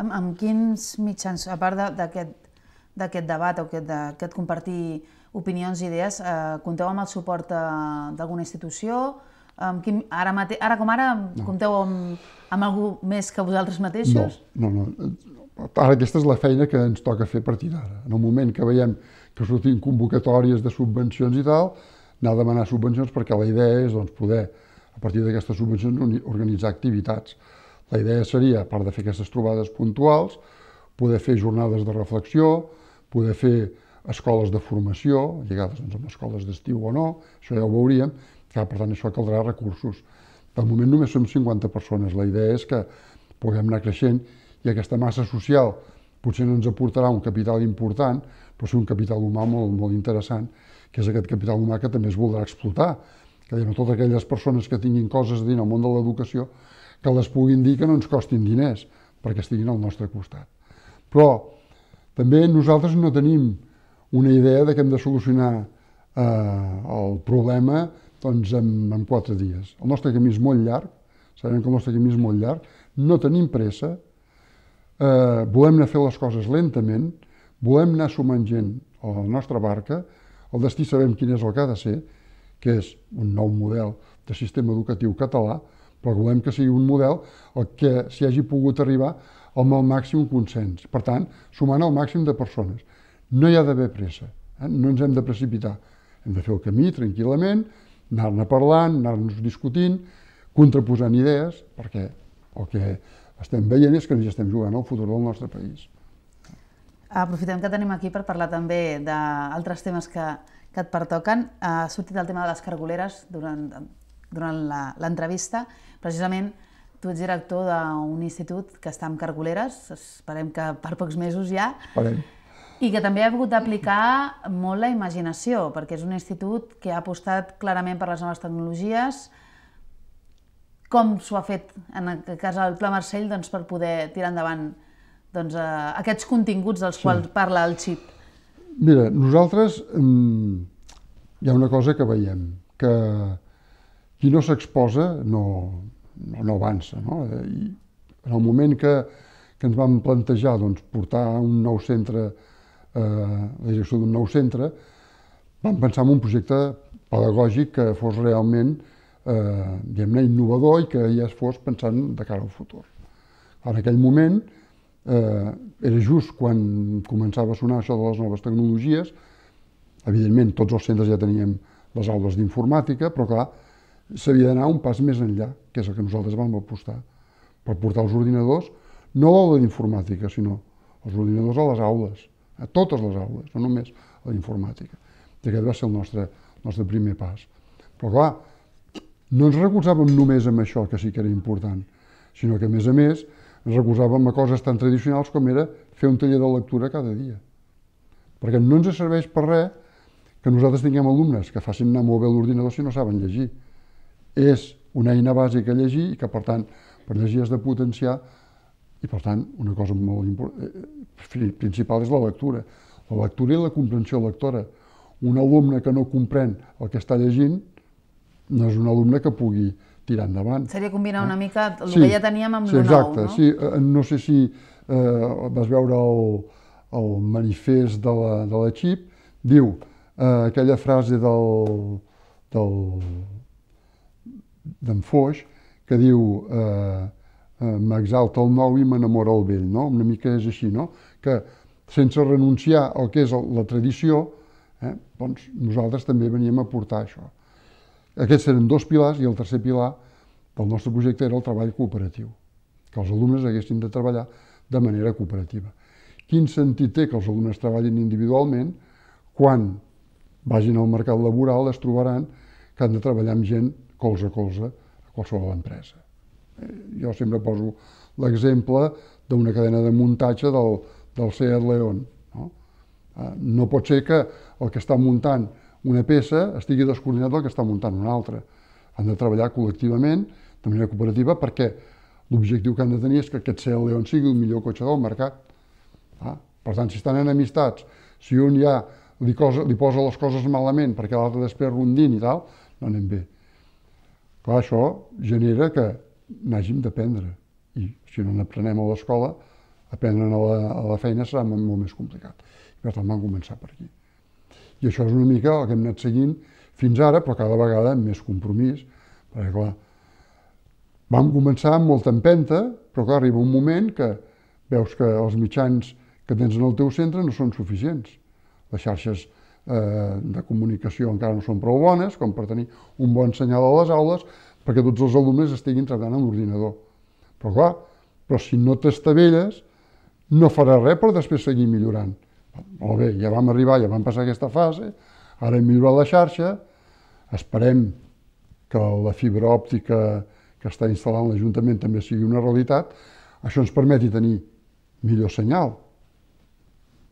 Amb, amb quins mitjans, a part d'aquest debat o d'aquest compartir opinions i idees, eh, compteu amb el suport eh, d'alguna institució? Amb quin, ara, mate, ara com ara, no. compteu amb, amb algú més que vosaltres mateixos? No, no, no. Eh, ara aquesta és la feina que ens toca fer a partir d'ara. En el moment que veiem que surtin convocatòries de subvencions i tal, anar a demanar subvencions perquè la idea és doncs, poder, a partir d'aquestes subvencions, organitzar activitats. La idea seria, a part de fer aquestes trobades puntuals, poder fer jornades de reflexió, poder fer escoles de formació, lligades doncs, amb escoles d'estiu o no, això ja ho veuríem, que per tant això caldrà recursos. Pel moment només som 50 persones, la idea és que puguem anar creixent i aquesta massa social potser no ens aportarà un capital important, però sí un capital humà molt, molt interessant, que és aquest capital humà que també es voldrà explotar, que no totes aquelles persones que tinguin coses a dir en el món de l'educació que les puguin dir que no ens costin diners, perquè estiguin al nostre costat. Però també nosaltres no tenim una idea de que hem de solucionar eh, el problema doncs, en, en quatre dies. El nostre camí és molt llarg, sabem que el nostre camí és molt llarg, no tenim pressa, eh, volem anar a fer les coses lentament, volem anar sumant gent a la nostra barca, el destí sabem quin és el que ha de ser, que és un nou model de sistema educatiu català, però volem que sigui un model el que s'hi hagi pogut arribar amb el màxim consens. Per tant, sumant el màxim de persones. No hi ha d'haver pressa, eh? no ens hem de precipitar. Hem de fer el camí tranquil·lament, anar-ne parlant, anar-nos discutint, contraposant idees, perquè el que estem veient és que ens estem jugant al futur del nostre país. Aprofitem que tenim aquí per parlar també d'altres temes que, que et pertoquen. Ha sortit el tema de les cargoleres durant, durant l'entrevista. Precisament, tu ets director d'un institut que està amb cargoleres, esperem que per pocs mesos ja. Esperem. I que també ha hagut d'aplicar molt la imaginació, perquè és un institut que ha apostat clarament per les noves tecnologies. Com s'ho ha fet, en el cas, del Pla Marcell, doncs, per poder tirar endavant doncs, eh, aquests continguts dels sí. quals parla el xip? Mira, nosaltres mm, hi ha una cosa que veiem, que qui no s'exposa no, no, no avança. No? I en el moment que, que ens vam plantejar doncs, portar un nou centre, eh, la direcció d'un nou centre, vam pensar en un projecte pedagògic que fos realment eh, diguem-ne, innovador i que ja es fos pensant de cara al futur. En aquell moment, eh, era just quan començava a sonar això de les noves tecnologies, evidentment tots els centres ja teníem les aules d'informàtica, però clar, s'havia d'anar un pas més enllà, que és el que nosaltres vam apostar, per portar els ordinadors, no a l'aula d'informàtica, sinó els ordinadors a les aules, a totes les aules, no només a la informàtica. I aquest va ser el nostre, el nostre primer pas. Però clar, no ens recolzàvem només amb això, que sí que era important, sinó que a més a més ens recolzàvem a coses tan tradicionals com era fer un taller de lectura cada dia. Perquè no ens serveix per res que nosaltres tinguem alumnes que facin anar molt bé l'ordinador si no saben llegir és una eina bàsica a llegir i que, per tant, per llegir has de potenciar i, per tant, una cosa molt important, eh, principal és la lectura. La lectura i la comprensió lectora. Un alumne que no comprèn el que està llegint no és un alumne que pugui tirar endavant. Seria combinar una eh? mica el sí, que ja teníem amb sí, el nou, no? Sí, eh, no sé si eh, vas veure el, el manifest de la, de la XIP, diu eh, aquella frase del, del d'en Foix, que diu eh, eh, m'exalta el nou i m'enamora el vell, no? Una mica és així, no? Que sense renunciar al que és la tradició, eh, doncs nosaltres també veníem a portar això. Aquests eren dos pilars i el tercer pilar del nostre projecte era el treball cooperatiu, que els alumnes haguessin de treballar de manera cooperativa. Quin sentit té que els alumnes treballin individualment quan vagin al mercat laboral es trobaran que han de treballar amb gent colze a colze a qualsevol empresa. Eh, jo sempre poso l'exemple d'una cadena de muntatge del, del Seat León. No? Eh, no pot ser que el que està muntant una peça estigui descoordinat del que està muntant una altra. Han de treballar col·lectivament, de manera cooperativa, perquè l'objectiu que han de tenir és que aquest Seat León sigui el millor cotxe del mercat. Ah? Per tant, si estan en enemistats, si un ja li, cosa, li posa les coses malament perquè l'altre després rondin i tal, no anem bé. Clar, això genera que n'hàgim d'aprendre. I si no n'aprenem a l'escola, aprendre a la, a la feina serà molt més complicat. I per tant, vam començar per aquí. I això és una mica el que hem anat seguint fins ara, però cada vegada amb més compromís, perquè, clar, vam començar amb molta empenta, però clar, arriba un moment que veus que els mitjans que tens en el teu centre no són suficients. Les xarxes Eh, de comunicació encara no són prou bones, com per tenir un bon senyal a les aules, perquè tots els alumnes estiguin treballant amb l'ordinador. Però clar, però si no t'estavelles, no farà res per després seguir millorant. Molt bé, ja vam arribar, ja vam passar aquesta fase, ara hem millorat la xarxa, esperem que la fibra òptica que està instal·lant l'Ajuntament també sigui una realitat, això ens permeti tenir millor senyal.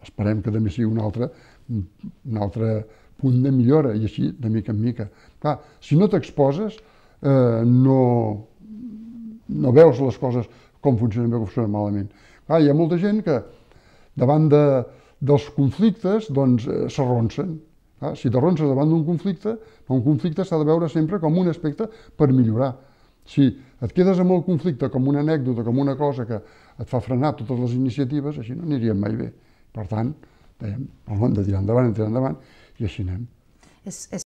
Esperem que també sigui una altra un altre punt de millora, i així de mica en mica. Clar, si no t'exposes, eh, no, no veus les coses com funcionen bé o funcionen malament. Clar, hi ha molta gent que davant de, dels conflictes doncs eh, s'arronsen. Si t'arronses davant d'un conflicte, un conflicte s'ha de veure sempre com un aspecte per millorar. Si et quedes amb el conflicte com una anècdota, com una cosa que et fa frenar totes les iniciatives, així no aniríem mai bé. Per tant, dèiem, el món de tirar endavant, tirar endavant, i així anem. És, és...